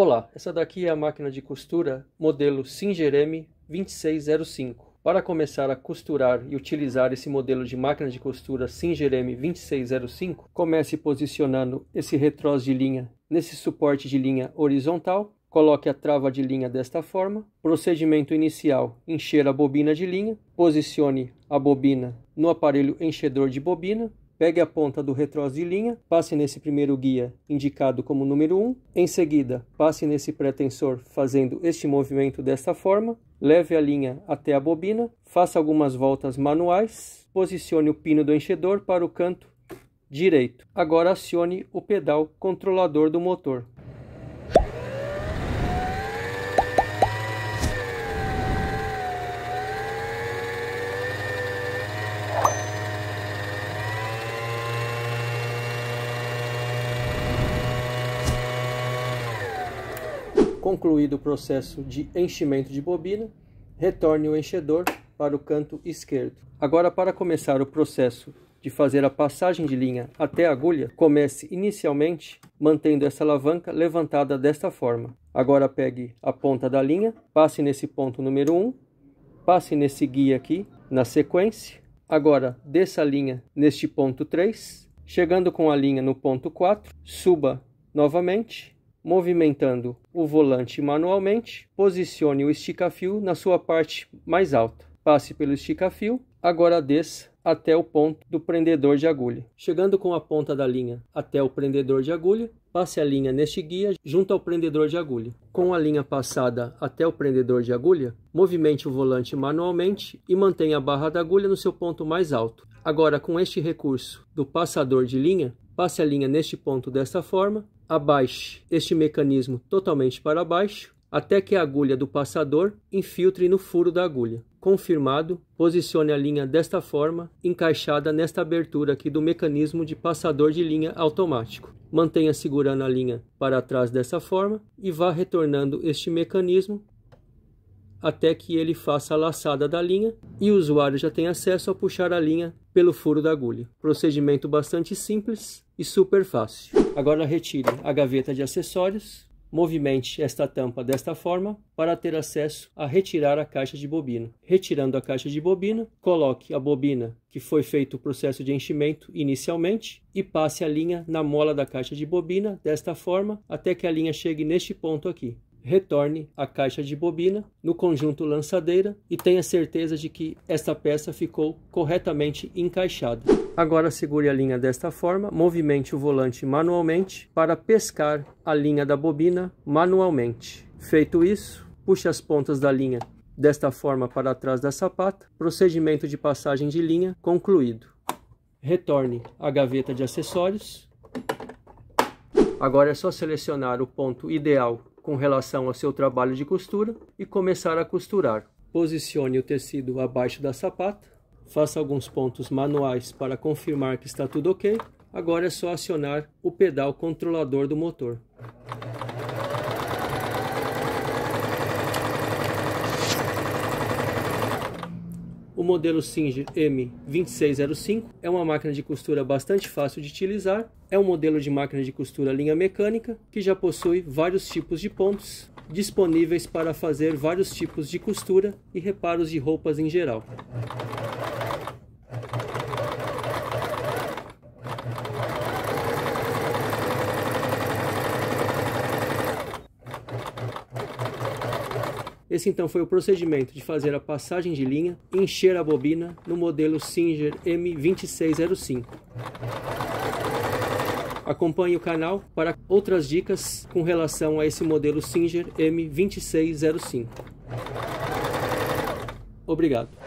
Olá, essa daqui é a máquina de costura modelo Singereme 2605. Para começar a costurar e utilizar esse modelo de máquina de costura Singereme 2605, comece posicionando esse retrós de linha nesse suporte de linha horizontal, coloque a trava de linha desta forma. Procedimento inicial: encher a bobina de linha, posicione a bobina no aparelho enchedor de bobina, Pegue a ponta do retrós de linha, passe nesse primeiro guia indicado como número 1, em seguida passe nesse pretensor fazendo este movimento desta forma, leve a linha até a bobina, faça algumas voltas manuais, posicione o pino do enchedor para o canto direito. Agora acione o pedal controlador do motor. Concluído o processo de enchimento de bobina, retorne o enchedor para o canto esquerdo. Agora, para começar o processo de fazer a passagem de linha até a agulha, comece inicialmente mantendo essa alavanca levantada desta forma. Agora pegue a ponta da linha, passe nesse ponto número 1, passe nesse guia aqui na sequência. Agora desça a linha neste ponto 3, chegando com a linha no ponto 4, suba novamente Movimentando o volante manualmente, posicione o estica-fio na sua parte mais alta. Passe pelo estica-fio, agora desça até o ponto do prendedor de agulha. Chegando com a ponta da linha até o prendedor de agulha, passe a linha neste guia junto ao prendedor de agulha. Com a linha passada até o prendedor de agulha, movimente o volante manualmente e mantenha a barra da agulha no seu ponto mais alto. Agora, com este recurso do passador de linha, passe a linha neste ponto desta forma abaixe este mecanismo totalmente para baixo até que a agulha do passador infiltre no furo da agulha. Confirmado, posicione a linha desta forma, encaixada nesta abertura aqui do mecanismo de passador de linha automático. Mantenha segurando a linha para trás dessa forma e vá retornando este mecanismo até que ele faça a laçada da linha e o usuário já tem acesso a puxar a linha pelo furo da agulha. Procedimento bastante simples, e super fácil. Agora retire a gaveta de acessórios, movimente esta tampa desta forma para ter acesso a retirar a caixa de bobina. Retirando a caixa de bobina, coloque a bobina que foi feito o processo de enchimento inicialmente e passe a linha na mola da caixa de bobina desta forma até que a linha chegue neste ponto aqui retorne a caixa de bobina no conjunto lançadeira e tenha certeza de que esta peça ficou corretamente encaixada. Agora segure a linha desta forma, movimente o volante manualmente para pescar a linha da bobina manualmente. Feito isso, puxe as pontas da linha desta forma para trás da sapata, procedimento de passagem de linha concluído. Retorne a gaveta de acessórios. Agora é só selecionar o ponto ideal com relação ao seu trabalho de costura e começar a costurar. Posicione o tecido abaixo da sapata, faça alguns pontos manuais para confirmar que está tudo ok. Agora é só acionar o pedal controlador do motor. O modelo Singer M2605 é uma máquina de costura bastante fácil de utilizar. É um modelo de máquina de costura linha mecânica que já possui vários tipos de pontos disponíveis para fazer vários tipos de costura e reparos de roupas em geral. Esse então foi o procedimento de fazer a passagem de linha e encher a bobina no modelo Singer M2605. Acompanhe o canal para outras dicas com relação a esse modelo Singer M2605. Obrigado.